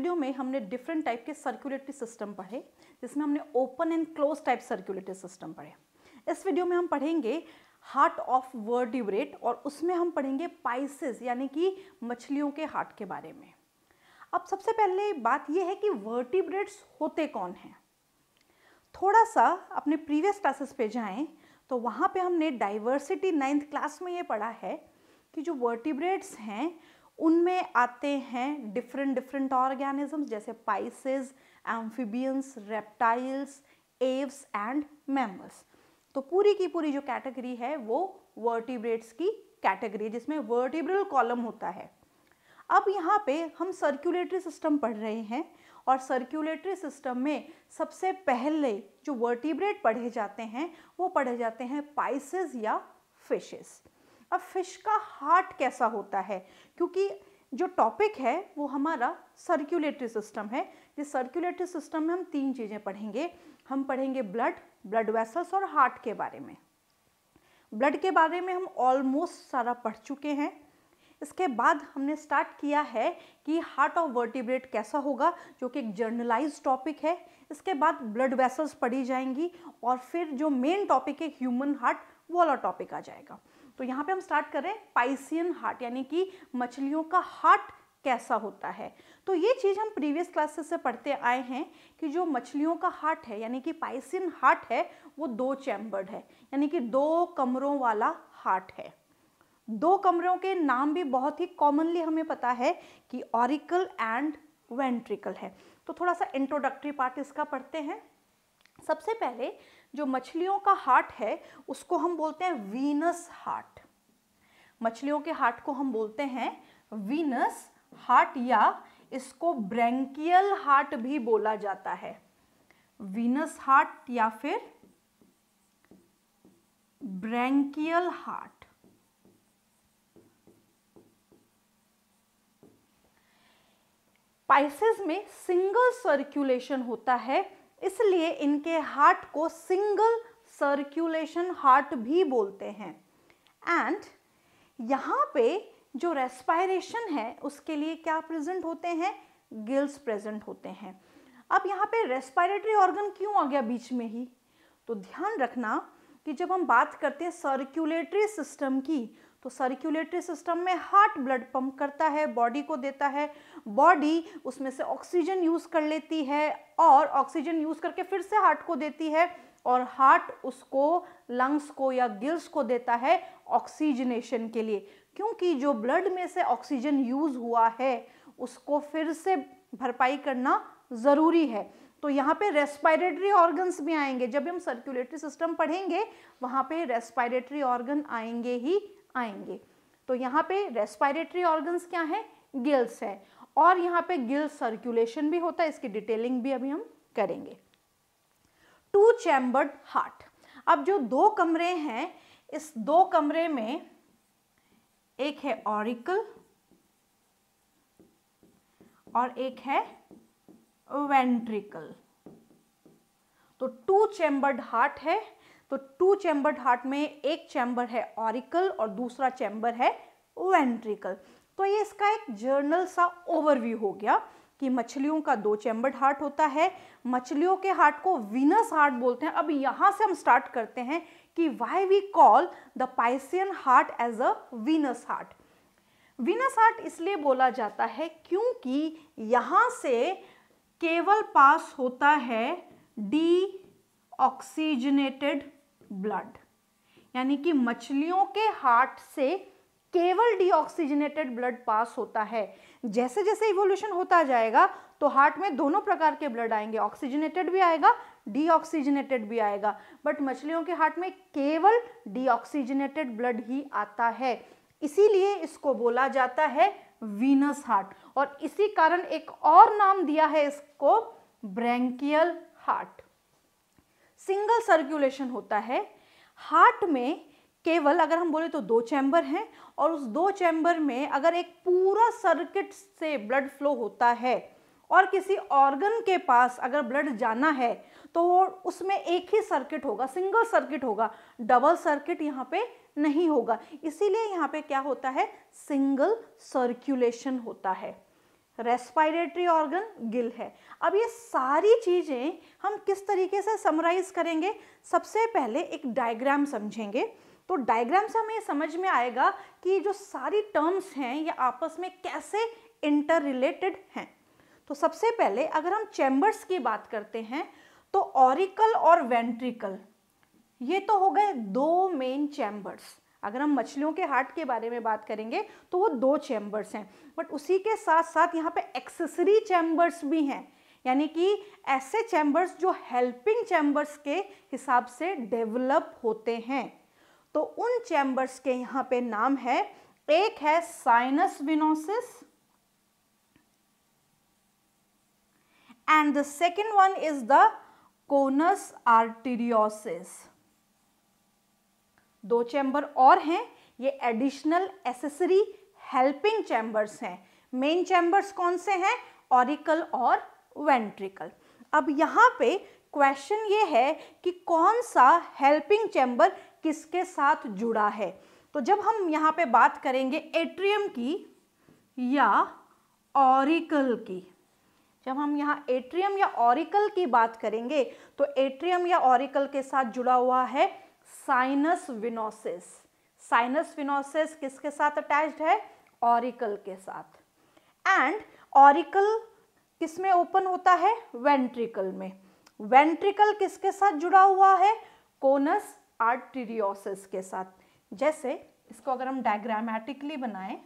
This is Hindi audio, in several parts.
वीडियो में हमने डिफरेंट टाइप के सर्कुलेटरी सिस्टम पढ़े जिसमें हमने open and close type circulatory system पढ़े इस वीडियो में हम पढ़ेंगे हार्ट ऑफ वर्टिब्रेट और उसमें हम पढ़ेंगे पाइसिस यानी कि मछलियों के हार्ट के बारे में अब सबसे पहले बात यह है कि वर्टिब्रेट्स होते कौन हैं थोड़ा सा अपने प्रीवियस क्लासेस पे जाएं तो वहाँ पे हमने डाइवर्सिटी नाइन्थ क्लास में ये पढ़ा है कि जो वर्टिब्रेट्स हैं उनमें आते हैं डिफरेंट डिफरेंट ऑर्गेनिजम्स जैसे pisces amphibians reptiles aves and mammals तो पूरी की पूरी जो कैटेगरी है वो वर्टिब्रेट्स की कैटेगरी जिसमें वर्टिब्रल कॉलम होता है अब यहाँ पे हम सर्कुलेटरी सिस्टम पढ़ रहे हैं और सर्कुलेटरी सिस्टम में सबसे पहले जो वर्टिब्रेट पढ़े जाते हैं वो पढ़े जाते हैं पाइसेस या फिशेज अब फिश का हार्ट कैसा होता है क्योंकि जो टॉपिक है वो हमारा सर्कुलेटरी सिस्टम है जिस सर्कुलेटरी सिस्टम में हम तीन चीज़ें पढ़ेंगे हम पढ़ेंगे ब्लड ब्लड वेसल्स और हार्ट के बारे में ब्लड के बारे में हम ऑलमोस्ट सारा पढ़ चुके हैं इसके बाद हमने स्टार्ट किया है कि हार्ट ऑफ वर्टिब्रेट कैसा होगा जो कि एक जर्नलाइज टॉपिक है इसके बाद ब्लड वेसल्स पढ़ी जाएंगी और फिर जो मेन टॉपिक है ह्यूमन हार्ट वो वाला टॉपिक आ जाएगा तो यहाँ पे हम स्टार्ट कर रहे हैं पाइसियन हार्ट यानी कि मछलियों का हार्ट कैसा होता है तो ये चीज़ हम प्रीवियस क्लासेस से पढ़ते आए हैं कि जो मछलियों का हार्ट है यानी कि पाइसिन हार्ट है वो दो चैम्बर्ड है यानी कि दो कमरों वाला हार्ट है दो कमरों के नाम भी बहुत ही कॉमनली हमें पता है कि ऑरिकल एंड वेंट्रिकल है तो थोड़ा सा इंट्रोडक्टरी पार्ट इसका पढ़ते हैं सबसे पहले जो मछलियों का हार्ट है उसको हम बोलते हैं वीनस हार्ट मछलियों के हार्ट को हम बोलते हैं वीनस हार्ट या इसको ब्रैंकियल हार्ट भी बोला जाता है वीनस हार्ट या फिर ब्रैंकियल हार्ट पाइसेस में सिंगल सर्कुलेशन होता है इसलिए इनके हार्ट को सिंगल सर्कुलेशन हार्ट भी बोलते हैं एंड यहाँ पे जो रेस्पायरेशन है उसके लिए क्या प्रेजेंट होते हैं गिल्स प्रेजेंट होते हैं अब यहाँ पे रेस्पायरेटरी ऑर्गन क्यों आ गया बीच में ही तो ध्यान रखना कि जब हम बात करते हैं सर्कुलेटरी सिस्टम की तो सर्क्यूलेटरी सिस्टम में हार्ट ब्लड पंप करता है बॉडी को देता है बॉडी उसमें से ऑक्सीजन यूज़ कर लेती है और ऑक्सीजन यूज़ करके फिर से हार्ट को देती है और हार्ट उसको लंग्स को या गिल्स को देता है ऑक्सीजनेशन के लिए क्योंकि जो ब्लड में से ऑक्सीजन यूज़ हुआ है उसको फिर से भरपाई करना ज़रूरी है तो यहाँ पे रेस्पायरेटरी ऑर्गन्स भी आएंगे जब हम सर्कुलेटरी सिस्टम पढ़ेंगे वहाँ पे रेस्पायरेटरी ऑर्गन आएंगे ही आएंगे तो यहाँ पे रेस्पायरेटरी ऑर्गन्स क्या है गिल्स है और यहाँ पे गिल सर्कुलेशन भी होता है इसकी डिटेलिंग भी अभी हम करेंगे टू चैम्बर्ड हार्ट अब जो दो कमरे हैं इस दो कमरे में एक है ऑरिकल और एक है वेंट्रिकल तो टू चैम्बर्ड हार्ट है तो टू चैम्बर्ड हार्ट में एक चैम्बर है ऑरिकल और दूसरा चैम्बर है वेंट्रिकल तो ये इसका एक जर्नल सा ओवरव्यू हो गया कि मछलियों का दो चैम्बर्ड हार्ट होता है मछलियों के हार्ट को वीनस हार्ट बोलते हैं अब यहाँ से हम स्टार्ट करते हैं कि why we call the piscean heart as a venous heart venous heart इसलिए बोला जाता है क्योंकि यहाँ से केवल पास होता है डी ऑक्सीजनेटेड ब्लड यानी कि मछलियों के हार्ट से केवल डीऑक्सीजनेटेड ब्लड पास होता है जैसे जैसे इवोल्यूशन होता जाएगा तो हार्ट में दोनों प्रकार के ब्लड आएंगे ऑक्सीजनेटेड भी आएगा डीऑक्सीजनेटेड भी आएगा बट मछलियों के हार्ट में केवल डीऑक्सीजनेटेड ब्लड ही आता है इसीलिए इसको बोला जाता है वीनस हार्ट और इसी कारण एक और नाम दिया है इसको ब्रैंकियल हार्ट सिंगल सर्कुलेशन होता है हार्ट में केवल अगर हम बोले तो दो चैम्बर हैं और उस दो चैम्बर में अगर एक पूरा सर्किट से ब्लड फ्लो होता है और किसी ऑर्गन के पास अगर ब्लड जाना है तो वो उसमें एक ही सर्किट होगा सिंगल सर्किट होगा डबल सर्किट यहाँ पे नहीं होगा इसीलिए यहाँ पे क्या होता है सिंगल सर्कुलेशन होता है रेस्पायरेटरी ऑर्गन गिल है अब ये सारी चीज़ें हम किस तरीके से समराइज करेंगे सबसे पहले एक डायग्राम समझेंगे तो डायग्राम से हमें समझ में आएगा कि जो सारी टर्म्स हैं ये आपस में कैसे इंटर रिलेटेड हैं तो सबसे पहले अगर हम चैम्बर्स की बात करते हैं तो ऑरिकल और वेंट्रिकल ये तो हो गए दो मेन चैम्बर्स अगर हम मछलियों के हार्ट के बारे में बात करेंगे तो वो दो चैम्बर्स हैं बट उसी के साथ साथ यहाँ पे एक्सेसरी चैम्बर्स भी हैं यानी कि ऐसे चैम्बर्स जो हेल्पिंग चैम्बर्स के हिसाब से डेवलप होते हैं तो उन चैम्बर्स के यहाँ पे नाम है एक है sinus venosus and the second one is the conus arteriosus दो चैम्बर और हैं ये एडिशनल एसेसरी हेल्पिंग चैम्बर्स हैं मेन चैम्बर्स कौन से हैं ऑरिकल और वेंट्रिकल अब यहाँ पे क्वेश्चन ये है कि कौन सा हेल्पिंग चैम्बर किसके साथ जुड़ा है तो जब हम यहाँ पे बात करेंगे एट्रियम की या ऑरिकल की जब हम यहाँ एट्रियम या ऑरिकल की बात करेंगे तो एट्रियम या ऑरिकल के साथ जुड़ा हुआ है साइनस विनोसिस साइनस विनोसिस किसके साथ अटैच्ड है ऑरिकल के साथ एंड ऑरिकल किस में ओपन होता है वेंट्रिकल में वेंट्रिकल किसके साथ जुड़ा हुआ है कोनस आर्टिरियोसिस के साथ जैसे इसको अगर हम डायग्रामेटिकली बनाएं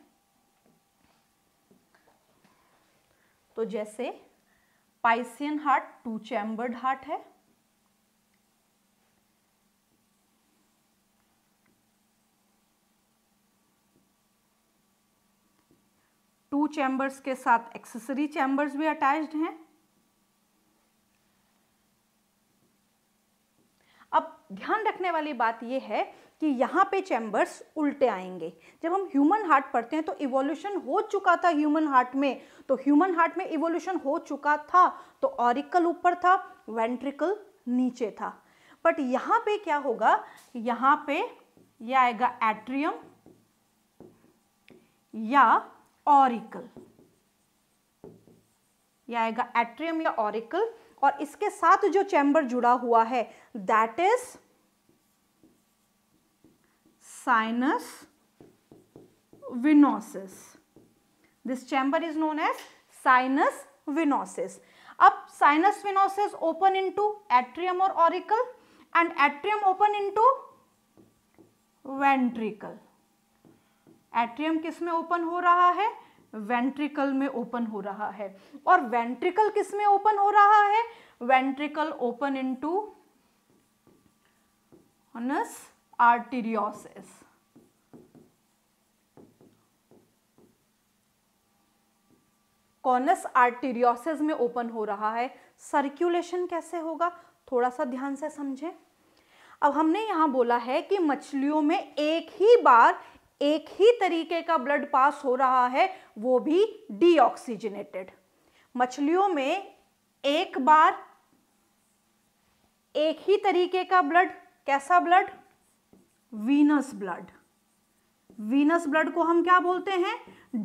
तो जैसे piscean heart two chambered heart है टू चैम्बर्स के साथ एक्सेसरी चैम्बर्स भी अटैच्ड हैं अब ध्यान रखने वाली बात यह है कि यहाँ पे चैम्बर्स उल्टे आएंगे जब हम ह्यूमन हार्ट पढ़ते हैं तो इवोल्यूशन हो चुका था ह्यूमन हार्ट में तो ह्यूमन हार्ट में इवोल्यूशन हो चुका था तो ऑरिकल ऊपर था वेंट्रिकल नीचे था बट यहाँ पे क्या होगा यहाँ पे यह आएगा एट्रियम या ऑरिकल यह आएगा एट्रियम या ऑरिकल और इसके साथ जो चैम्बर जुड़ा हुआ है that is sinus venosus this chamber is known as sinus venosus अब sinus venosus open into atrium और auricle and atrium open into ventricle atrium किस में ओपन हो रहा है वेंट्रिकल में ओपन हो रहा है और वेंट्रिकल किस में ओपन हो रहा है ventricle open into conus arteriosus conus arteriosus में ओपन हो रहा है सर्कुलेशन कैसे होगा थोड़ा सा ध्यान से समझें अब हमने यहां बोला है कि मछलियों में एक ही बार एक ही तरीके का ब्लड पास हो रहा है वो भी डीऑक्सीजनेटेड मछलियों में एक बार एक ही तरीके का ब्लड कैसा blood venous blood venous blood को हम क्या बोलते हैं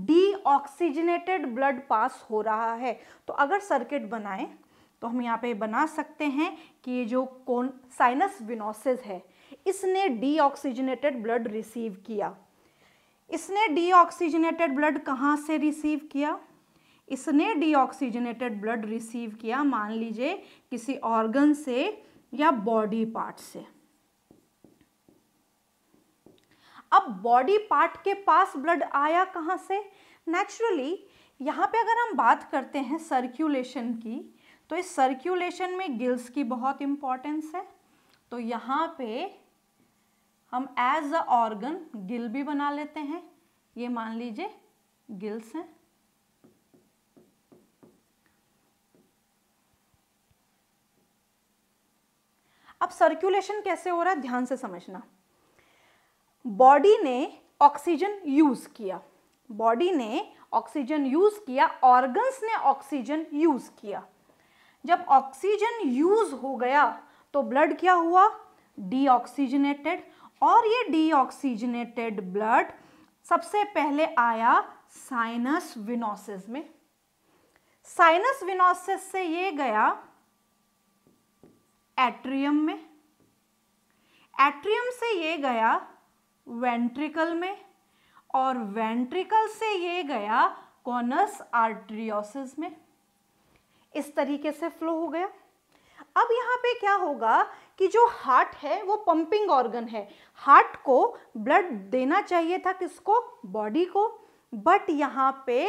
डीऑक्सीजनेटेड ब्लड पास हो रहा है तो अगर सर्किट बनाए तो हम यहाँ पे बना सकते हैं कि ये जो कौन साइनस विनोसिस है इसने डीऑक्सीजनेटेड ब्लड रिसीव किया इसने डीऑक्सीजनेटेड ब्लड कहाँ से रिसीव किया इसने डीऑक्सीजनेटेड ब्लड रिसीव किया मान लीजिए किसी ऑर्गन से या बॉडी पार्ट से अब बॉडी पार्ट के पास ब्लड आया कहाँ से नेचुरली यहाँ पे अगर हम बात करते हैं सर्क्यूलेशन की तो इस सर्क्यूलेशन में गिल्स की बहुत इम्पॉर्टेंस है तो यहाँ पे हम एज अ ऑर्गन गिल भी बना लेते हैं ये मान लीजिए गिल्स हैं अब सर्कुलेशन कैसे हो रहा है ध्यान से समझना बॉडी ने ऑक्सीजन यूज किया बॉडी ने ऑक्सीजन यूज किया ऑर्गन्स ने ऑक्सीजन यूज किया जब ऑक्सीजन यूज हो गया तो ब्लड क्या हुआ डीऑक्सीजनेटेड और ये डीऑक्सीजनेटेड ब्लड सबसे पहले आया साइनस विनोसिस में साइनस विनोसिस से ये गया एट्रियम में एट्रियम से ये गया वेंट्रिकल में और वेंट्रिकल से ये गया कॉनस आर्ट्रियोसिस में इस तरीके से फ्लो हो गया अब यहाँ पे क्या होगा कि जो हार्ट है वो पंपिंग ऑर्गन है हार्ट को ब्लड देना चाहिए था किसको बॉडी को बट यहाँ पे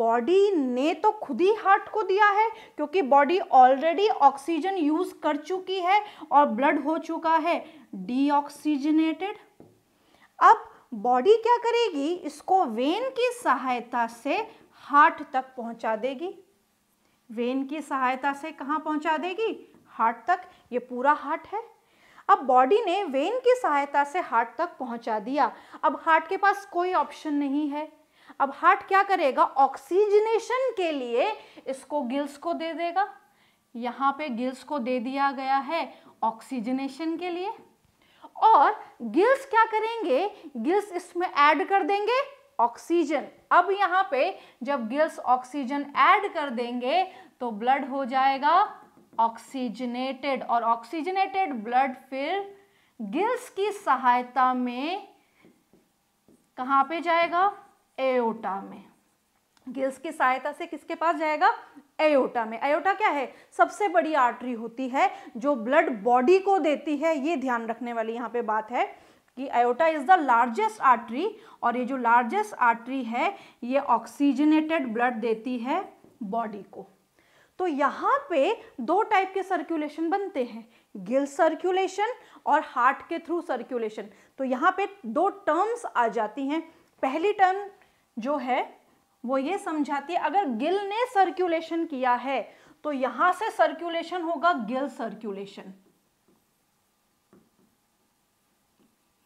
बॉडी ने तो खुद ही हार्ट को दिया है क्योंकि बॉडी ऑलरेडी ऑक्सीजन यूज कर चुकी है और ब्लड हो चुका है डीऑक्सीजनेटेड अब बॉडी क्या करेगी इसको वेन की सहायता से हार्ट तक पहुंचा देगी वेन की सहायता से कहाँ पहुंचा देगी हार्ट तक ये पूरा हार्ट है अब बॉडी ने वेन की सहायता से हार्ट तक पहुंचा दिया अब हार्ट के पास कोई ऑप्शन नहीं है अब हार्ट क्या करेगा ऑक्सीजनेशन के लिए इसको गिल्स को दे देगा यहाँ पे गिल्स को दे दिया गया है ऑक्सीजनेशन के लिए और गिल्स क्या करेंगे गिल्स इसमें ऐड कर देंगे ऑक्सीजन अब यहाँ पे जब गिल्स ऑक्सीजन ऐड कर देंगे तो ब्लड हो जाएगा ऑक्सीजनेटेड और ऑक्सीजनेटेड ब्लड फिर गिल्स की सहायता में कहाँ पे जाएगा एओटा में गिल्स की सहायता से किसके पास जाएगा एओटा में एओटा क्या है सबसे बड़ी आर्टरी होती है जो ब्लड बॉडी को देती है ये ध्यान रखने वाली यहाँ पे बात है कि aorta is the largest artery और ये जो लार्जेस्ट आर्टरी है ये ऑक्सीजनेटेड ब्लड देती है बॉडी को तो यहाँ पे दो टाइप के सर्कुलेशन बनते हैं गिल सर्कुलेशन और हार्ट के थ्रू सर्कुलेशन तो यहाँ पे दो टर्म्स आ जाती हैं पहली टर्म जो है वो ये समझाती है अगर गिल ने सर्कुलेशन किया है तो यहां से सर्कुलेशन होगा गिल सर्कुलेशन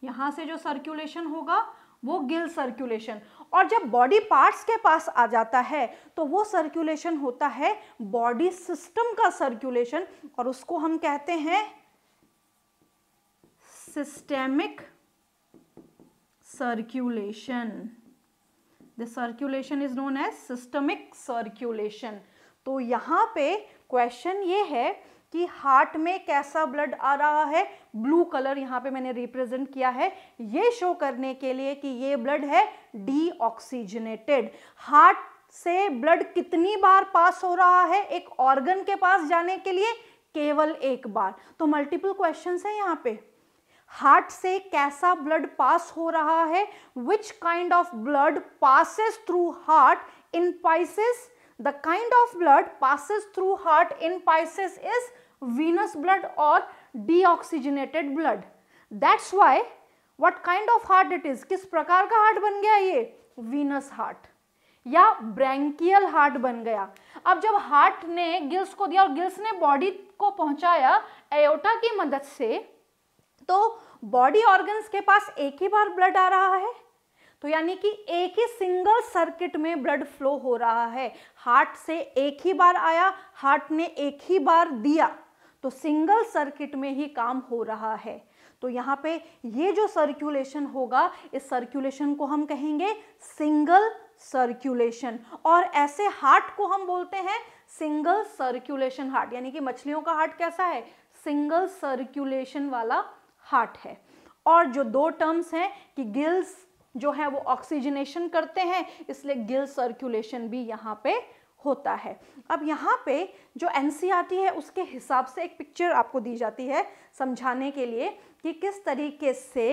यहां से जो सर्कुलेशन होगा वो गिल सर्कुलेशन और जब बॉडी पार्ट्स के पास आ जाता है तो वो सर्कुलेशन होता है बॉडी सिस्टम का सर्कुलेशन और उसको हम कहते हैं systemic circulation the circulation is known as systemic circulation तो यहां पे क्वेश्चन ये है कि हार्ट में कैसा ब्लड आ रहा है ब्लू कलर यहाँ पे मैंने रिप्रेजेंट किया है ये शो करने के लिए कि ये ब्लड है डीऑक्सीजनेटेड हार्ट से ब्लड कितनी बार पास हो रहा है एक ऑर्गन के पास जाने के लिए केवल एक बार तो मल्टीपल क्वेश्चन है यहाँ पे हार्ट से कैसा ब्लड पास हो रहा है which kind of blood passes through heart in pisces the kind of blood passes through heart in pisces is venous blood or deoxygenated blood that's why what kind of heart it is किस प्रकार का heart बन गया ये venous heart या ब्रैंकियल हार्ट बन गया अब जब हार्ट ने गिल्स को दिया और गिल्स ने बॉडी को पहुंचाया एयोटा की मदद से तो बॉडी ऑर्गन्स के पास एक ही बार ब्लड आ रहा है तो यानी कि एक ही सिंगल सर्किट में ब्लड फ्लो हो रहा है हार्ट से एक ही बार आया हार्ट ने एक ही बार दिया तो सिंगल सर्किट में ही काम हो रहा है तो यहाँ पे ये जो सर्कुलेशन होगा इस सर्कुलेशन को हम कहेंगे सिंगल सर्कुलेशन और ऐसे हार्ट को हम बोलते हैं सिंगल सर्कुलेशन हार्ट यानी कि मछलियों का हार्ट कैसा है सिंगल सर्कुलेशन वाला हार्ट है और जो दो टर्म्स हैं कि गिल्स जो है वो ऑक्सीजनेशन करते हैं इसलिए गिल सर्कुलेशन भी यहाँ पे होता है अब यहाँ पे जो एन e है उसके हिसाब से एक पिक्चर आपको दी जाती है समझाने के लिए कि किस तरीके से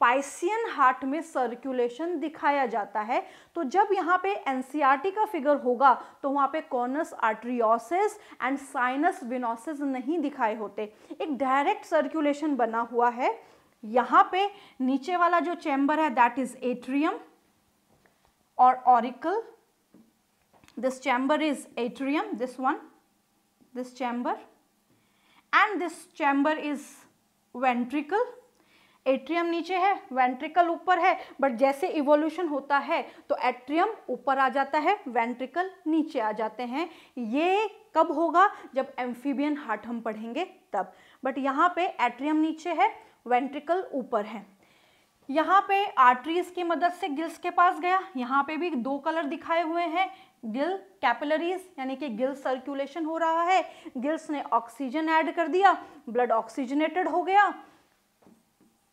पाइसियन हार्ट में सर्कुलेशन दिखाया जाता है तो जब यहाँ पे एन e का फिगर होगा तो वहाँ पे conus arteriosus and sinus venosus नहीं दिखाए होते एक डायरेक्ट सर्कुलेशन बना हुआ है यहाँ पे नीचे वाला जो चैम्बर है दैट इज एट्रियम और auricle this chamber is atrium this one this chamber and this chamber is ventricle atrium नीचे है वेंट्रिकल ऊपर है बट जैसे इवोल्यूशन होता है तो एट्रियम ऊपर आ जाता है वेंट्रिकल नीचे आ जाते हैं ये कब होगा जब एम्फीबियन हार्ट हम पढ़ेंगे तब बट यहाँ पे एट्रियम नीचे है वेंट्रिकल ऊपर है यहाँ पे आर्टरीज की मदद से गिल्स के पास गया यहाँ पे भी दो कलर दिखाए हुए हैं गिल कैपिलरीज यानी कि गिल सर्कुलेशन हो रहा है गिल्स ने ऑक्सीजन ऐड कर दिया ब्लड ऑक्सीजनेटेड हो गया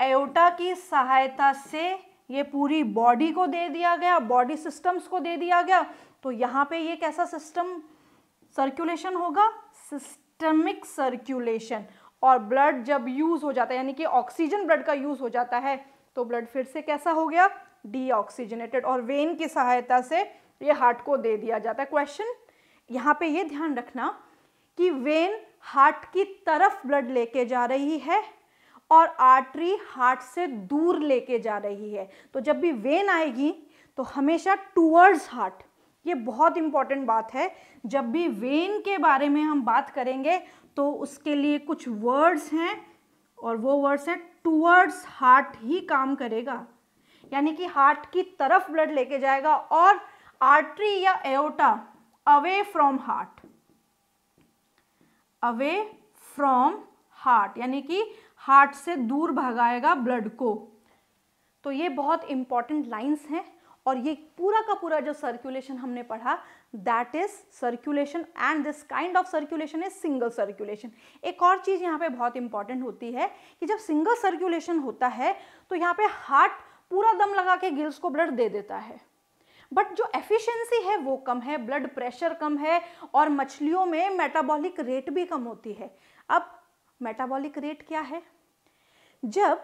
एओटा की सहायता से ये पूरी बॉडी को दे दिया गया बॉडी सिस्टम्स को दे दिया गया तो यहाँ पे ये कैसा सिस्टम सर्कुलेशन होगा सिस्टमिक सर्कुलेशन और ब्लड जब यूज़ हो जाता है यानी कि ऑक्सीजन ब्लड का यूज़ हो जाता है तो ब्लड फिर से कैसा हो गया डी और वेन की सहायता से ये हार्ट को दे दिया जाता है क्वेश्चन यहाँ पे ये ध्यान रखना कि वेन हार्ट की तरफ ब्लड लेके जा रही है और आर्टरी हार्ट से दूर लेके जा रही है तो जब भी वेन आएगी तो हमेशा टूवर्ड्स हार्ट ये बहुत इंपॉर्टेंट बात है जब भी वेन के बारे में हम बात करेंगे तो उसके लिए कुछ वर्ड्स हैं और वो वर्ड्स है टूवर्ड्स हार्ट ही काम करेगा यानी कि हार्ट की तरफ ब्लड लेके जाएगा और आर्टरी या aorta away from heart away from heart यानी कि हार्ट से दूर भगाएगा ब्लड को तो ये बहुत इंपॉर्टेंट लाइंस हैं और ये पूरा का पूरा जो सर्कुलेशन हमने पढ़ा that is circulation and this kind of circulation is single circulation एक और चीज़ यहाँ पे बहुत इंपॉर्टेंट होती है कि जब सिंगल सर्कुलेशन होता है तो यहाँ पे हार्ट पूरा दम लगा के गिल्स को ब्लड दे देता है बट जो एफिशिएंसी है वो कम है ब्लड प्रेशर कम है और मछलियों में मेटाबॉलिक रेट भी कम होती है अब मेटाबॉलिक रेट क्या है जब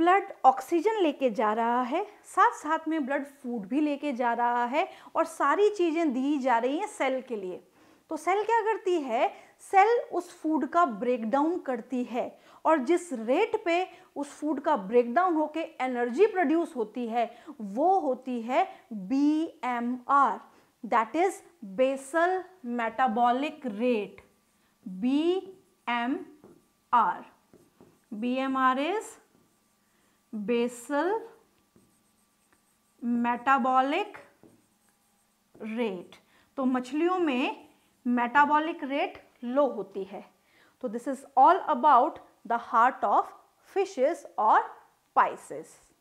ब्लड ऑक्सीजन लेके जा रहा है साथ साथ में ब्लड फूड भी लेके जा रहा है और सारी चीज़ें दी जा रही हैं सेल के लिए तो सेल क्या करती है सेल उस फूड का ब्रेकडाउन करती है और जिस रेट पे उस फूड का ब्रेकडाउन होके एनर्जी प्रोड्यूस होती है वो होती है B M R that is basal metabolic rate B M R B M R is basal metabolic rate तो मछलियों में मेटाबॉलिक रेट लो होती है तो this is all about the heart of fishes और पाइसेस